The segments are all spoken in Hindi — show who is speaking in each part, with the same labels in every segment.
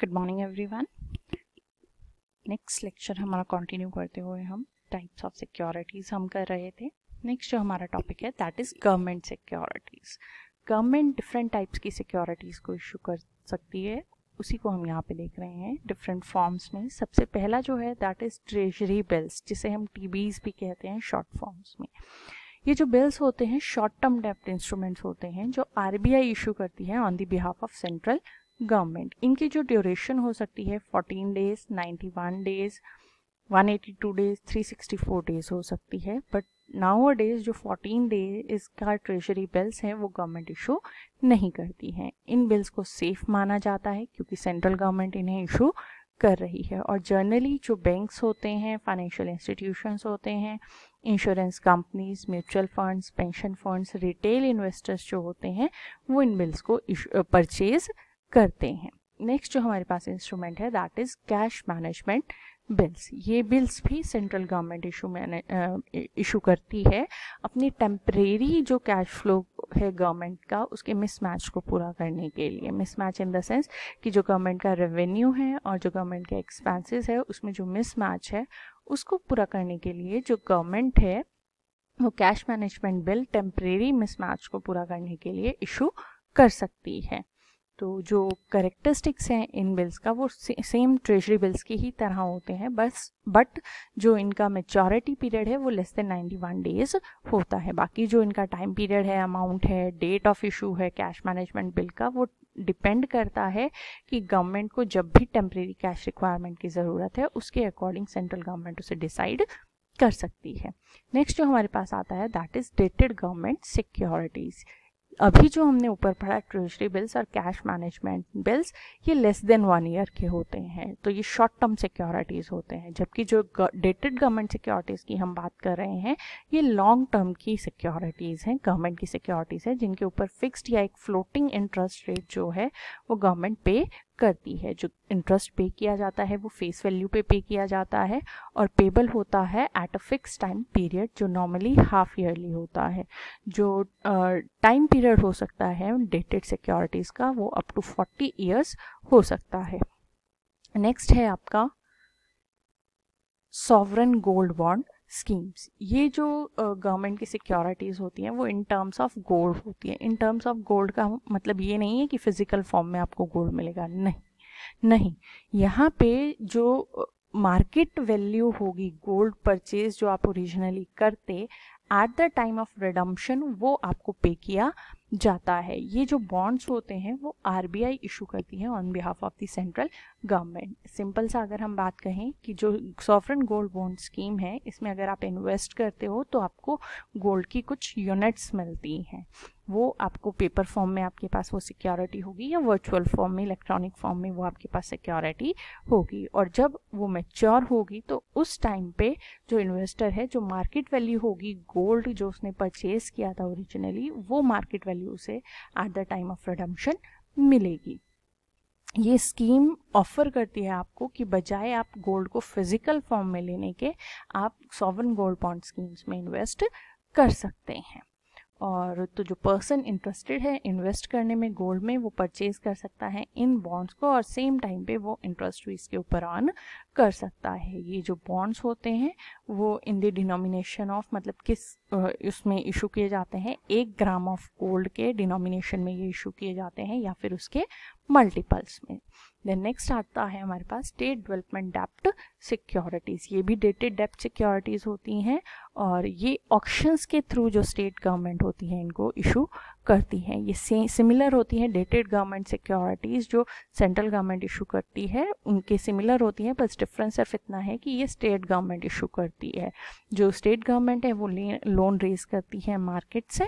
Speaker 1: good morning everyone next lecture हमारा कंटिन्यू करते हुए हम टाइप्स ऑफ सिक्योरिटीज़ हम कर रहे थे नेक्स्ट जो हमारा टॉपिक है that is government securities government different types की सिक्योरिटीज़ को इशू कर सकती है उसी को हम यहाँ पे देख रहे हैं डिफरेंट फॉर्म्स में सबसे पहला जो है दैट इज़ ट्रेजरी बिल्स जिसे हम टी भी कहते हैं शॉर्ट फॉर्म्स में ये जो बिल्स होते हैं शॉर्ट टर्म डेप्ट इंस्ट्रूमेंट्स होते हैं जो आरबीआई इशू करती है on the behalf of central government इनकी जो ड्यूरेशन हो सकती है 14 डेज 91 डेज 182 डेज 364 डेज हो सकती है बट नाउ डेज जो 14 डे इसका ट्रेजरी बिल्स हैं वो गवर्नमेंट इशू नहीं करती हैं इन बिल्स को सेफ माना जाता है क्योंकि सेंट्रल गवर्नमेंट इन्हें इशू कर रही है और जर्नली जो बैंक्स होते हैं फाइनेंशियल इंस्टीट्यूशंस होते हैं insurance companies mutual funds pension funds retail investors जो होते हैं वो इन बिल्स को परचेज करते हैं नेक्स्ट जो हमारे पास इंस्ट्रूमेंट है that is cash management bills ये बिल्स भी सेंट्रल गवर्नमेंट इशू मैने इशू करती है अपनी टेम्परेरी जो कैश फ्लो है गवर्नमेंट का उसके मिसमैच को पूरा करने के लिए मिसमैच इन द सेंस कि जो गवर्नमेंट का रेवेन्यू है और जो गवर्नमेंट के एक्सपेंसेस है उसमें जो मिसमैच है उसको पूरा करने के लिए जो गवर्नमेंट है वो cash management bill temporary mismatch को पूरा करने के लिए इशू कर सकती है तो जो करेक्टरिस्टिक्स हैं इन बिल्स का वो से, सेम ट्रेजरी बिल्स की ही तरह होते हैं बस बट जो इनका मेचोरिटी पीरियड है वो लेस देन 91 डेज होता है बाकी जो इनका टाइम पीरियड है अमाउंट है डेट ऑफ इशू है कैश मैनेजमेंट बिल का वो डिपेंड करता है कि गवर्नमेंट को जब भी टेम्प्रेरी कैश रिक्वायरमेंट की ज़रूरत है उसके अकॉर्डिंग सेंट्रल गवर्नमेंट उसे डिसाइड कर सकती है नेक्स्ट जो हमारे पास आता है that is dated government securities अभी जो हमने ऊपर पढ़ा ट्रेजरी बिल्स और कैश मैनेजमेंट बिल्स ये लेस देन वन ईयर के होते हैं तो ये शॉर्ट टर्म सिक्योरिटीज़ होते हैं जबकि जो डेटेड गवर्नमेंट सिक्योरिटीज़ की हम बात कर रहे हैं ये लॉन्ग टर्म की सिक्योरिटीज़ हैं गवर्नमेंट की सिक्योरिटीज़ हैं जिनके ऊपर फिक्स्ड या एक फ्लोटिंग इंटरेस्ट रेट जो है वो गवर्नमेंट पे करती है जो इंटरेस्ट पे किया जाता है वो फेस वैल्यू पे पे किया जाता है और पेबल होता है at a fix time period जो नॉर्मली हाफ ईयरली होता है जो टाइम uh, पीरियड हो सकता है डेटेड सिक्योरिटीज़ का वो अप टू फोर्टी ईयर्स हो सकता है नेक्स्ट है आपका सॉवरन गोल्ड बॉन्ड स्कीम्स ये जो गवर्नमेंट की सिक्योरिटीज़ होती हैं वो इन टर्म्स ऑफ गोल्ड होती हैं इन टर्म्स ऑफ गोल्ड का मतलब ये नहीं है कि फिज़िकल फॉर्म में आपको गोल्ड मिलेगा नहीं नहीं यहाँ पे जो मार्केट वैल्यू होगी गोल्ड परचेज जो आप ओरिजिनली करते at the time of redemption वो आपको पे किया जाता है ये जो बॉन्ड्स होते हैं वो आरबीआई इशू करती है on behalf of the central government simple सा अगर हम बात कहें कि जो सॉफरन गोल्ड बॉन्ड स्कीम है इसमें अगर आप इन्वेस्ट करते हो तो आपको गोल्ड की कुछ यूनिट्स मिलती हैं वो आपको पेपर फॉर्म में आपके पास वो सिक्योरिटी होगी या वर्चुअल फॉर्म में इलेक्ट्रॉनिक फॉर्म में वो आपके पास सिक्योरिटी होगी और जब वो मेच्योर होगी तो उस टाइम पे जो इन्वेस्टर है जो मार्केट वैल्यू होगी गोल्ड जो उसने परचेज किया था ओरिजिनली वो मार्केट वैल्यू उसे at the time of redemption मिलेगी ये स्कीम ऑफर करती है आपको कि बजाय आप गोल्ड को फिजिकल फॉर्म में लेने के आप सॉवन गोल्ड बॉन्ड स्कीम्स में इन्वेस्ट कर सकते हैं और तो जो पर्सन इंटरेस्टेड है इन्वेस्ट करने में गोल्ड में वो परचेज कर सकता है इन बॉन्ड्स को और सेम टाइम पे वो इंटरेस्ट भी इसके ऊपर ऑन कर सकता है ये जो बॉन्ड्स होते हैं वो इन द डिनोमिनेशन ऑफ मतलब किस उसमें इशू किए जाते हैं एक ग्राम ऑफ गोल्ड के डिनोमिनेशन में ये इशू किए जाते हैं या फिर उसके मल्टीपल्स में देन नेक्स्ट आता है हमारे पास स्टेट डेवलपमेंट डेप्ट सिक्योरिटीज़ ये भी डेटेड डेप्ट सिक्योरिटीज़ होती हैं और ये ऑक्शंस के थ्रू जो स्टेट गवर्नमेंट होती है इनको इशू करती हैं ये सिमिलर होती हैं डेटेड गवर्नमेंट सिक्योरिटीज़ जो सेंट्रल गवर्नमेंट इशू करती है उनके सिमिलर होती हैं बस डिफरेंस सिर्फ इतना है कि ये स्टेट गवर्नमेंट इशू करती है जो स्टेट गवर्नमेंट है वो लोन रेज करती है मार्केट से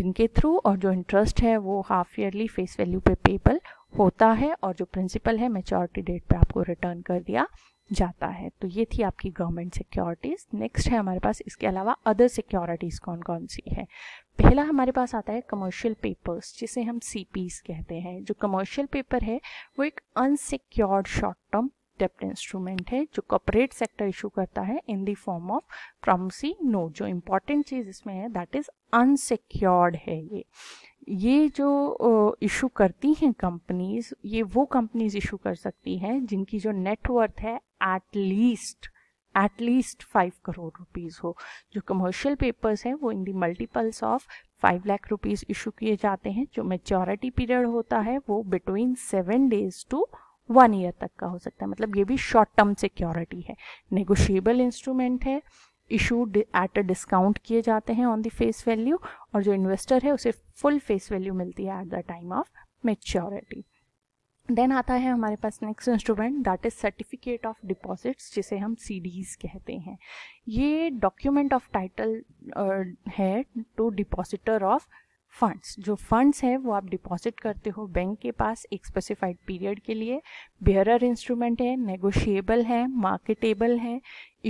Speaker 1: इनके थ्रू और जो इंटरेस्ट है वो हाफ ईयरली फेस वैल्यू पे पेबल होता है और जो प्रिंसिपल है मेचोरिटी डेट पे आपको रिटर्न कर दिया जाता है तो ये थी आपकी गवर्नमेंट सिक्योरिटीज़ नेक्स्ट है हमारे पास इसके अलावा अदर सिक्योरिटीज़ कौन कौन सी है पहला हमारे पास आता है कमर्शियल पेपर्स जिसे हम सी कहते हैं जो कमर्शियल पेपर है वो एक अनसिक्योर्ड शॉर्ट टर्म डेप्ट इंस्ट्रूमेंट है जो कॉपरेट सेक्टर इशू करता है in the form of promissory note जो इम्पॉर्टेंट चीज़ इसमें है दैट इज़ अनसिक्योर्ड है ये ये जो इशू करती हैं कंपनीज ये वो कंपनीज इशू कर सकती हैं जिनकी जो नेटवर्थ है at least at least five crore rupees हो जो कमर्शियल पेपर्स हैं वो in the multiples of five lakh rupees issue किए जाते हैं जो मेच्योरिटी पीरियड होता है वो between seven days to one year तक का हो सकता है मतलब ये भी शॉर्ट टर्म सिक्योरिटी है नेगोशिएबल इंस्ट्रूमेंट है इशू एट अ डिस्काउंट किए जाते हैं ऑन द फेस वैल्यू और जो इन्वेस्टर है उसे फुल फेस वैल्यू मिलती है at the time of maturity then आता है हमारे पास next instrument that is certificate of deposits जिसे हम सी कहते हैं ये डॉक्यूमेंट ऑफ टाइटल है टू डिपॉजिटर ऑफ फंड्स जो फंड्स हैं वो आप डिपॉजिट करते हो बैंक के पास एक स्पेसिफाइड पीरियड के लिए बेहरर इंस्ट्रूमेंट है नेगोशिएबल है मार्केटेबल है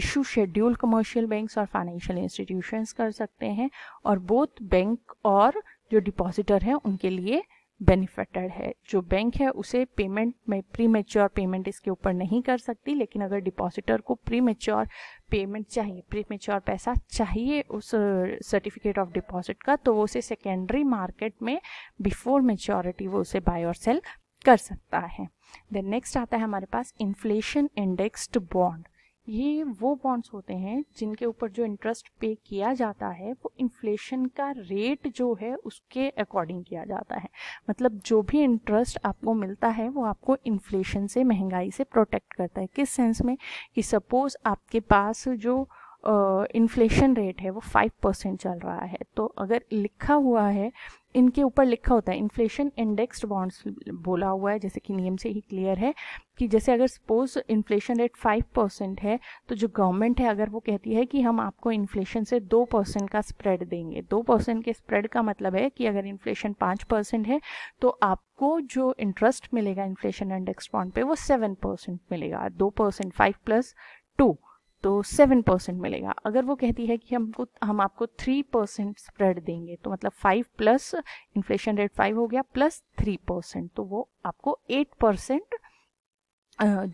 Speaker 1: इशू शेड्यूल कमर्शियल बैंक्स और फाइनेंशियल इंस्टीट्यूशंस कर सकते हैं और बोथ बैंक और जो डिपॉजिटर हैं उनके लिए बेनिफिटेड है जो बैंक है उसे पेमेंट में प्री मेच्योर पेमेंट इसके ऊपर नहीं कर सकती लेकिन अगर डिपॉजिटर को प्री मेच्योर पेमेंट चाहिए प्री मेच्योर पैसा चाहिए उस सर्टिफिकेट ऑफ डिपॉजिट का तो वो उसे सेकेंडरी मार्केट में बिफोर मेच्योरिटी वो उसे बाय और सेल कर सकता है देन नेक्स्ट आता है हमारे पास इन्फ्लेशन इंडेक्स्ड बॉन्ड ये वो बॉन्ड्स होते हैं जिनके ऊपर जो इंटरेस्ट पे किया जाता है वो इन्फ्लेशन का रेट जो है उसके अकॉर्डिंग किया जाता है मतलब जो भी इंटरेस्ट आपको मिलता है वो आपको इन्फ्लेशन से महंगाई से प्रोटेक्ट करता है किस सेंस में कि सपोज़ आपके पास जो इन्फ्लेशन uh, रेट है वो फाइव परसेंट चल रहा है तो अगर लिखा हुआ है इनके ऊपर लिखा होता है इन्फ्लेशन इंडेक्स्ड बॉन्ड्स बोला हुआ है जैसे कि नियम से ही क्लियर है कि जैसे अगर suppose inflation rate five percent है तो जो गवर्नमेंट है अगर वो कहती है कि हम आपको इन्फ्लेशन से दो परसेंट का स्प्रेड देंगे दो परसेंट के स्प्रेड का मतलब है कि अगर इन्फ्लेशन पाँच परसेंट है तो आपको जो इंटरेस्ट मिलेगा इन्फ्लेशन इंडेक्स बॉन्ड पे वो सेवन परसेंट मिलेगा दो परसेंट फाइव प्लस टू तो सेवन परसेंट मिलेगा अगर वो कहती है कि हमको हम आपको थ्री परसेंट स्प्रेड देंगे तो मतलब five plus inflation rate five हो गया प्लस थ्री परसेंट तो वो आपको एट परसेंट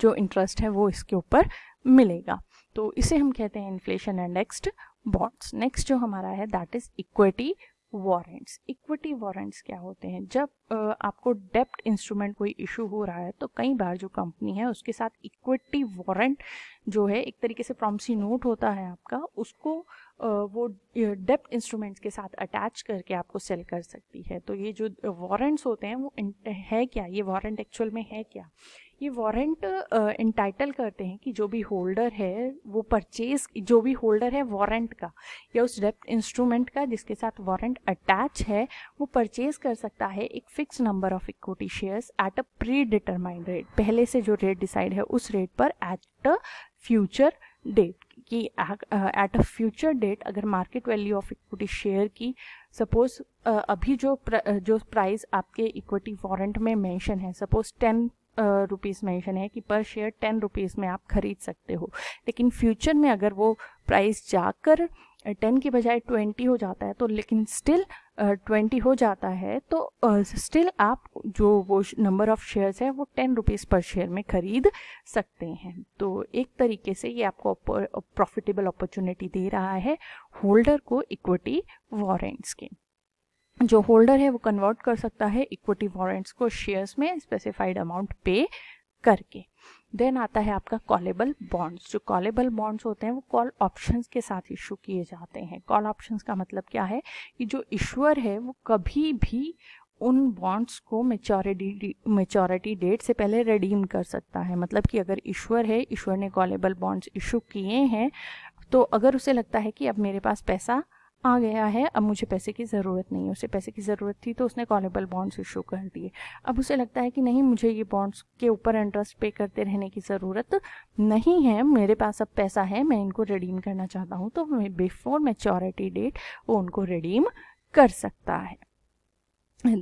Speaker 1: जो इंटरेस्ट है वो इसके ऊपर मिलेगा तो इसे हम कहते हैं inflation and next bonds next जो हमारा है that is equity warrants equity warrants क्या होते हैं जब आपको डेप्ट इंस्ट्रूमेंट कोई इशू हो रहा है तो कई बार जो कंपनी है उसके साथ इक्विटी वारंट जो है एक तरीके से प्रॉमसी नोट होता है आपका उसको वो डेप्ट इंस्ट्रूमेंट्स के साथ अटैच करके आपको सेल कर सकती है तो ये जो वारंट्स होते हैं वो है क्या ये वारंट एक्चुअल में है क्या ये वारंट इंटाइटल करते हैं कि जो भी होल्डर है वो परचेज जो भी होल्डर है वारंट का या उस डेप्ट इंस्ट्रूमेंट का जिसके साथ वारंट अटैच है वो परचेज कर सकता है एक fix number of equity shares at a predetermined rate पहले से जो रेट डिसाइड है उस रेट पर एट अ फ्यूचर डेट कि एट अ फ्यूचर डेट अगर market value of equity share की सपोज uh, अभी जो प्र, जो प्राइस आपके इक्विटी वारंट में मेंशन है सपोज टेन रुपीज़ मेंशन है कि पर शेयर टेन रुपीज़ में आप खरीद सकते हो लेकिन फ्यूचर में अगर वो प्राइस जाकर टेन की बजाय ट्वेंटी हो जाता है तो लेकिन स्टिल ट्वेंटी हो जाता है तो स्टिल आप जो वो नंबर ऑफ़ शेयर्स है वो टेन रुपीज़ पर शेयर में ख़रीद सकते हैं तो एक तरीके से ये आपको प्रॉफिटेबल अपॉर्चुनिटी दे रहा है होल्डर को इक्विटी वारंट्स के जो होल्डर है वो कन्वर्ट कर सकता है इक्विटी वॉरेंट्स को शेयर्स में स्पेसिफाइड अमाउंट पे करके देन आता है आपका कॉलेबल बॉन्ड्स जो कॉलेबल बॉन्ड्स होते हैं वो कॉल ऑप्शंस के साथ इशू किए जाते हैं कॉल ऑप्शंस का मतलब क्या है कि जो ईश्वर है वो कभी भी उन बॉन्ड्स को मेचोरिटी मेचोरिटी डेट से पहले रिडीम कर सकता है मतलब कि अगर ईश्वर है ईश्वर ने कॉलेबल बॉन्ड्स इशू किए हैं तो अगर उसे लगता है कि अब मेरे पास पैसा आ गया है अब मुझे पैसे की ज़रूरत नहीं है उसे पैसे की ज़रूरत थी तो उसने कॉलेबल बॉन्ड्स इशू कर दिए अब उसे लगता है कि नहीं मुझे ये बॉन्ड्स के ऊपर इंटरेस्ट पे करते रहने की ज़रूरत नहीं है मेरे पास अब पैसा है मैं इनको रिडीम करना चाहता हूँ तो बिफोर मेचोरिटी डेट वो उनको रिडीम कर सकता है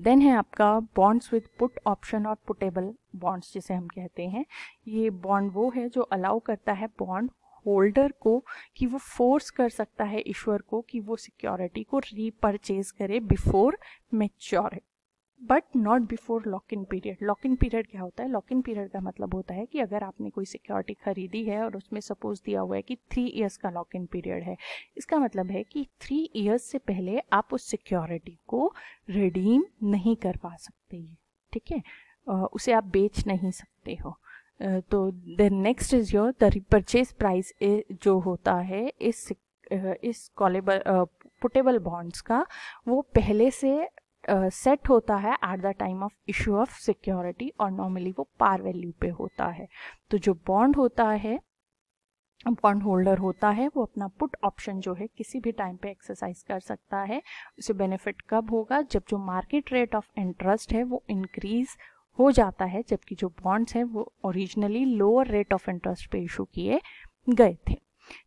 Speaker 1: देन है आपका बॉन्ड्स विद पुट ऑप्शन और पुटेबल बॉन्ड्स जिसे हम कहते हैं ये बॉन्ड वो है जो अलाउ करता है बॉन्ड होल्डर को कि वो फोर्स कर सकता है ईश्वर को कि वो सिक्योरिटी को रीपरचेज करे before maturity but not before lock in period lock in period क्या होता है लॉक इन पीरियड का मतलब होता है कि अगर आपने कोई सिक्योरिटी खरीदी है और उसमें सपोज दिया हुआ है कि थ्री ईयर्स का लॉक इन पीरियड है इसका मतलब है कि थ्री ईयर्स से पहले आप उस सिक्योरिटी को रिडीम नहीं करवा सकते ठीक है उसे आप बेच नहीं सकते हो तो then next is your the repurchase price जो होता है इस इस कॉलेबल पुटेबल बॉन्ड्स का वो पहले से सेट uh, होता है at the time of issue of security और नॉर्मली वो पार वैल्यू पे होता है तो जो बॉन्ड होता है बॉन्ड होल्डर होता है वो अपना पुट ऑप्शन जो है किसी भी टाइम पे एक्सरसाइज कर सकता है उसे बेनिफिट कब होगा जब जो मार्केट रेट ऑफ इंटरेस्ट है वो इंक्रीज हो जाता है जबकि जो बॉन्ड्स हैं वो originally lower rate of interest पे इशू किए गए थे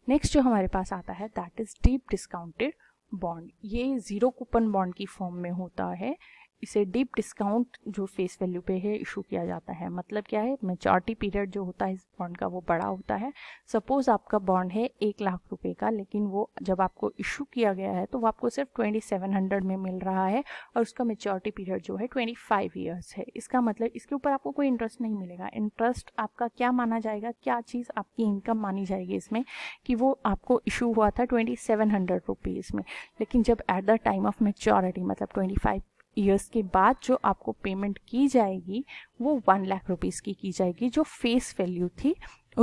Speaker 1: नेक्स्ट जो हमारे पास आता है that is deep discounted bond ये जीरो कूपन बॉन्ड की फॉर्म में होता है इसे डीप डिस्काउंट जो फेस वैल्यू पे है इशू किया जाता है मतलब क्या है मेचोरिटी पीरियड जो होता है इस बॉन्ड का वो बड़ा होता है सपोज आपका बॉन्ड है एक लाख रुपए का लेकिन वो जब आपको इशू किया गया है तो वो आपको सिर्फ ट्वेंटी सेवन हंड्रेड में मिल रहा है और उसका मेचोरिटी पीरियड जो है ट्वेंटी फाइव ईयर्स है इसका मतलब इसके ऊपर आपको कोई इंटरेस्ट नहीं मिलेगा इंटरेस्ट आपका क्या माना जाएगा क्या चीज़ आपकी इनकम मानी जाएगी इसमें कि वो आपको इशू हुआ था ट्वेंटी सेवन हंड्रेड रुपीज़ में लेकिन जब at the time of maturity मतलब ट्वेंटी फाइव ईयर्स के बाद जो आपको पेमेंट की जाएगी वो वन लाख रुपीज़ की की जाएगी जो फेस वैल्यू थी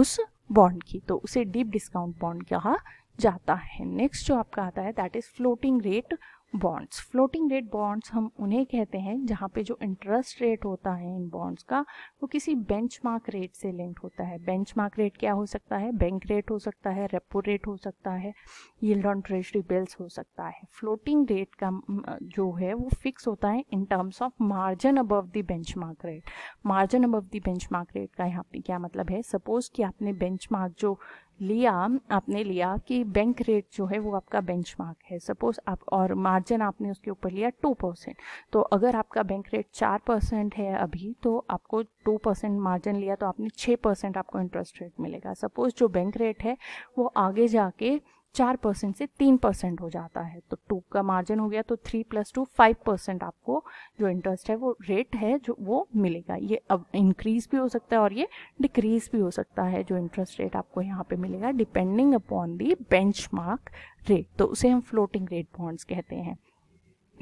Speaker 1: उस बॉन्ड की तो उसे डीप डिस्काउंट बॉन्ड कहा जाता है नेक्स्ट जो आपका आता है that is floating rate bonds floating rate bonds हम उन्हें कहते हैं जहाँ पे जो इंटरेस्ट रेट होता है इन बॉन्ड्स का वो किसी बेंचमार्क रेट से लिंक होता है बेंचमार्क रेट क्या हो सकता है बैंक रेट हो सकता है रेपो रेट हो सकता है यील्ड ऑन ट्रेजरी बिल्स हो सकता है फ्लोटिंग रेट का जो है वो फिक्स होता है in terms of margin above the mark rate margin above the mark rate का यहाँ पे क्या मतलब है सपोज कि आपने मार्क जो लिया आपने लिया कि बैंक रेट जो है वो आपका बेंचमार्क है सपोज आप और मार्जिन आपने उसके ऊपर लिया टू परसेंट तो अगर आपका बैंक रेट चार परसेंट है अभी तो आपको टू परसेंट मार्जिन लिया तो आपने छः परसेंट आपको इंटरेस्ट रेट मिलेगा सपोज जो बैंक रेट है वो आगे जाके चार परसेंट से तीन परसेंट हो जाता है तो टू का मार्जिन हो गया तो three plus two five percent आपको जो इंटरेस्ट है वो रेट है जो वो मिलेगा ये अब इंक्रीज भी हो सकता है और ये डिक्रीज भी हो सकता है जो इंटरेस्ट रेट आपको यहाँ पे मिलेगा depending upon the bench rate तो उसे हम फ्लोटिंग रेट बॉन्ड्स कहते हैं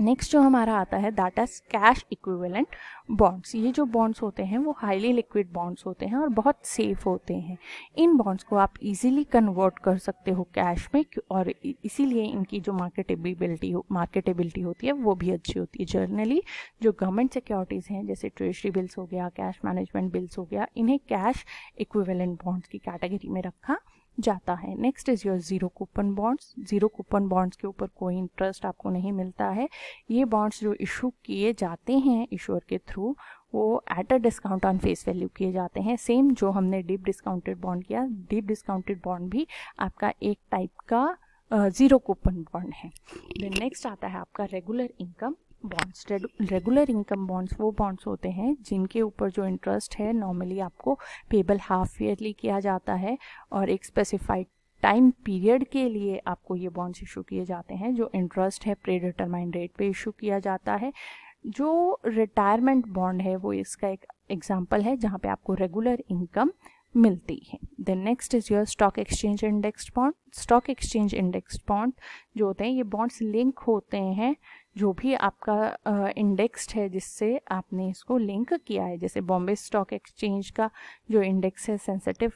Speaker 1: नेक्स्ट जो हमारा आता है that is cash equivalent bonds ये जो बॉन्ड्स होते हैं वो हाईली लिक्विड बॉन्ड्स होते हैं और बहुत सेफ होते हैं इन बॉन्ड्स को आप इजीली कन्वर्ट कर सकते हो कैश में और इसीलिए इनकी जो मार्केटेबिलिटी मार्केटेबिलिटी होती है वो भी अच्छी होती है जर्नली जो गवर्नमेंट सिक्योरिटीज़ हैं जैसे ट्रेजरी बिल्स हो गया कैश मैनेजमेंट बिल्स हो गया इन्हें कैश इक्विवेलेंट बॉन्ड्स की कैटेगरी में रखा जाता है next is your zero coupon bonds zero coupon bonds के ऊपर कोई इंटरेस्ट आपको नहीं मिलता है ये बॉन्ड्स जो इशू किए जाते हैं इशोर के थ्रू वो at a discount on face value किए जाते हैं सेम जो हमने डीप डिस्काउंटेड बॉन्ड किया डीप डिस्काउंटेड बॉन्ड भी आपका एक टाइप का ज़ीरो कूपन बॉन्ड है नेक्स्ट आता है आपका regular income bonds regular income bonds वो बॉन्ड्स होते हैं जिनके ऊपर जो इंटरेस्ट है नॉर्मली आपको पेबल हाफ ईयरली किया जाता है और एक स्पेसिफाइड टाइम पीरियड के लिए आपको ये बॉन्ड्स इशू किए जाते हैं जो इंटरेस्ट है प्रे डिटरमाइंड रेट पे इशू किया जाता है जो रिटायरमेंट बॉन्ड है वो इसका एक एग्जाम्पल है जहाँ पे आपको रेगुलर इनकम मिलती है then next is your stock exchange index bond stock exchange index bond जो होते हैं ये बॉन्ड्स लिंक होते हैं जो भी आपका इंडेक्स्ड है जिससे आपने इसको लिंक किया है जैसे बॉम्बे स्टॉक एक्सचेंज का जो इंडेक्स है सेंसिटिव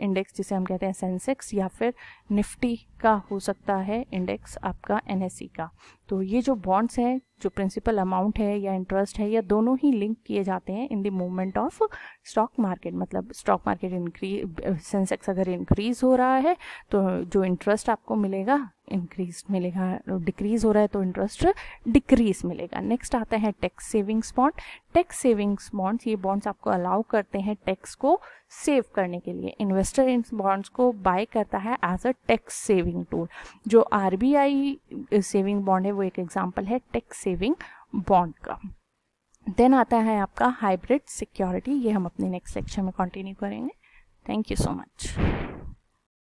Speaker 1: इंडेक्स जिसे हम कहते हैं सेंसेक्स या फिर निफ्टी का हो सकता है इंडेक्स आपका एन e का तो ये जो बॉन्ड्स हैं जो प्रिंसिपल अमाउंट है या इंटरेस्ट है या दोनों ही लिंक किए जाते हैं in the movement of stock market मतलब स्टॉक मार्केट इंक्रीज सेंसेक्स अगर इंक्रीज हो रहा है तो जो इंटरेस्ट आपको मिलेगा इंक्रीज मिलेगा डिक्रीज हो रहा है तो इंटरेस्ट डिक्रीज मिलेगा नेक्स्ट आता है tax savings bond tax savings bonds ये बॉन्ड्स आपको अलाउ करते हैं टैक्स को सेव करने के लिए इन्वेस्टर इन बॉन्ड्स को बाय करता है as a tax saving tool जो आर सेविंग बॉन्ड है वो एक एग्जाम्पल है टैक्स सेविंग बॉन्ड का देन आता है आपका हाइब्रिड सिक्योरिटी ये हम अपने नेक्स्ट सेक्शन में कंटिन्यू करेंगे थैंक यू सो मच